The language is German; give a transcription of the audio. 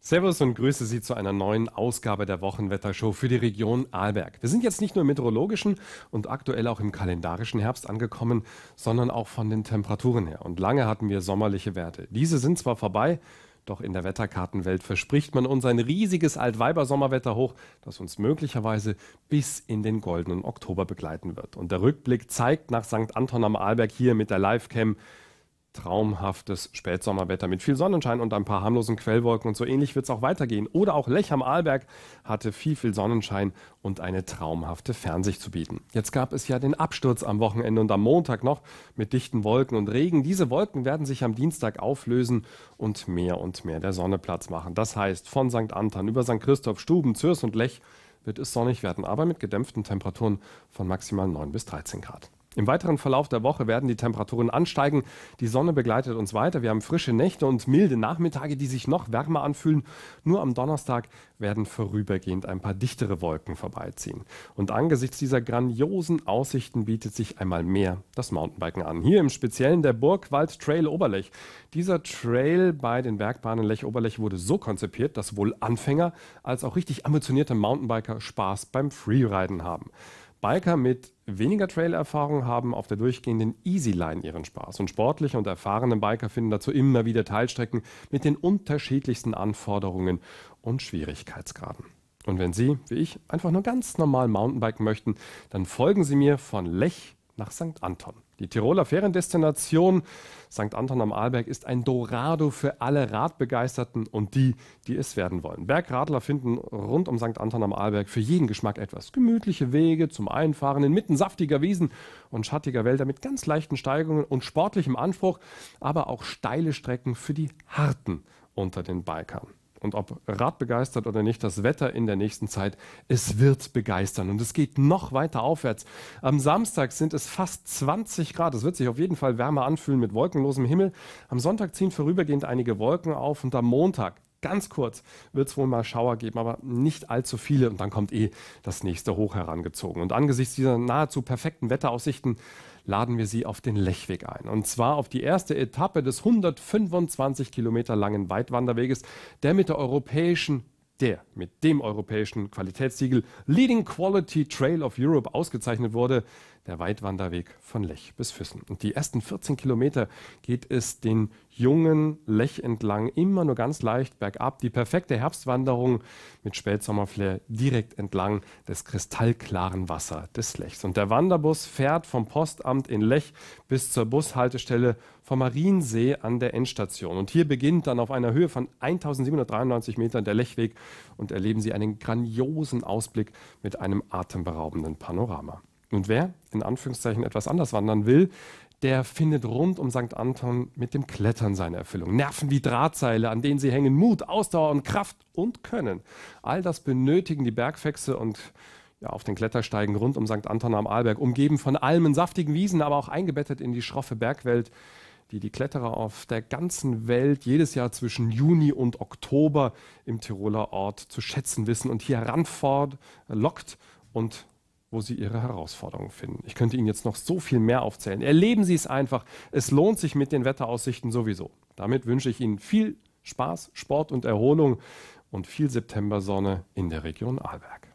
Servus und grüße Sie zu einer neuen Ausgabe der Wochenwettershow für die Region Arlberg. Wir sind jetzt nicht nur im meteorologischen und aktuell auch im kalendarischen Herbst angekommen, sondern auch von den Temperaturen her. Und lange hatten wir sommerliche Werte. Diese sind zwar vorbei, doch in der Wetterkartenwelt verspricht man uns ein riesiges Altweiber-Sommerwetter hoch, das uns möglicherweise bis in den goldenen Oktober begleiten wird. Und der Rückblick zeigt nach St. Anton am Arlberg hier mit der Livecam, traumhaftes Spätsommerwetter mit viel Sonnenschein und ein paar harmlosen Quellwolken und so ähnlich wird es auch weitergehen. Oder auch Lech am Arlberg hatte viel, viel Sonnenschein und eine traumhafte Fernsicht zu bieten. Jetzt gab es ja den Absturz am Wochenende und am Montag noch mit dichten Wolken und Regen. Diese Wolken werden sich am Dienstag auflösen und mehr und mehr der Sonne Platz machen. Das heißt, von St. Anton über St. Christoph, Stuben, Zürs und Lech wird es sonnig werden, aber mit gedämpften Temperaturen von maximal 9 bis 13 Grad. Im weiteren Verlauf der Woche werden die Temperaturen ansteigen. Die Sonne begleitet uns weiter. Wir haben frische Nächte und milde Nachmittage, die sich noch wärmer anfühlen. Nur am Donnerstag werden vorübergehend ein paar dichtere Wolken vorbeiziehen. Und angesichts dieser grandiosen Aussichten bietet sich einmal mehr das Mountainbiken an. Hier im Speziellen der Burgwald Trail Oberlech. Dieser Trail bei den Bergbahnen Lech-Oberlech wurde so konzipiert, dass sowohl Anfänger als auch richtig ambitionierte Mountainbiker Spaß beim Freeriden haben. Biker mit weniger Trail-Erfahrung haben auf der durchgehenden Easy-Line ihren Spaß und sportliche und erfahrene Biker finden dazu immer wieder Teilstrecken mit den unterschiedlichsten Anforderungen und Schwierigkeitsgraden. Und wenn Sie, wie ich, einfach nur ganz normal Mountainbiken möchten, dann folgen Sie mir von Lech nach St. Anton. Die Tiroler Feriendestination St. Anton am Arlberg ist ein Dorado für alle Radbegeisterten und die, die es werden wollen. Bergradler finden rund um St. Anton am Arlberg für jeden Geschmack etwas. Gemütliche Wege zum Einfahren inmitten saftiger Wiesen und schattiger Wälder mit ganz leichten Steigungen und sportlichem Anspruch, aber auch steile Strecken für die Harten unter den Balkan. Und ob Rad begeistert oder nicht, das Wetter in der nächsten Zeit, es wird begeistern. Und es geht noch weiter aufwärts. Am Samstag sind es fast 20 Grad. Es wird sich auf jeden Fall wärmer anfühlen mit wolkenlosem Himmel. Am Sonntag ziehen vorübergehend einige Wolken auf und am Montag ganz kurz wird es wohl mal Schauer geben, aber nicht allzu viele. Und dann kommt eh das nächste Hoch herangezogen. Und angesichts dieser nahezu perfekten Wetteraussichten laden wir Sie auf den Lechweg ein. Und zwar auf die erste Etappe des 125 Kilometer langen Weitwanderweges, der mit der europäischen der mit dem europäischen Qualitätssiegel Leading Quality Trail of Europe ausgezeichnet wurde, der Weitwanderweg von Lech bis Füssen. Und die ersten 14 Kilometer geht es den jungen Lech entlang, immer nur ganz leicht bergab. Die perfekte Herbstwanderung mit Spätsommerflair direkt entlang des kristallklaren Wassers des Lechs. Und der Wanderbus fährt vom Postamt in Lech bis zur Bushaltestelle vom Mariensee an der Endstation. Und hier beginnt dann auf einer Höhe von 1793 Metern der Lechweg und erleben Sie einen grandiosen Ausblick mit einem atemberaubenden Panorama. Und wer in Anführungszeichen etwas anders wandern will, der findet rund um St. Anton mit dem Klettern seine Erfüllung. Nerven wie Drahtseile, an denen sie hängen, Mut, Ausdauer und Kraft und Können. All das benötigen die Bergfechse und ja, auf den Klettersteigen rund um St. Anton am Arlberg, umgeben von Almen, saftigen Wiesen, aber auch eingebettet in die schroffe Bergwelt, die die Kletterer auf der ganzen Welt jedes Jahr zwischen Juni und Oktober im Tiroler Ort zu schätzen wissen und hier ranlockt äh, und wo sie ihre Herausforderungen finden. Ich könnte Ihnen jetzt noch so viel mehr aufzählen. Erleben Sie es einfach. Es lohnt sich mit den Wetteraussichten sowieso. Damit wünsche ich Ihnen viel Spaß, Sport und Erholung und viel Septembersonne in der Region Arlberg.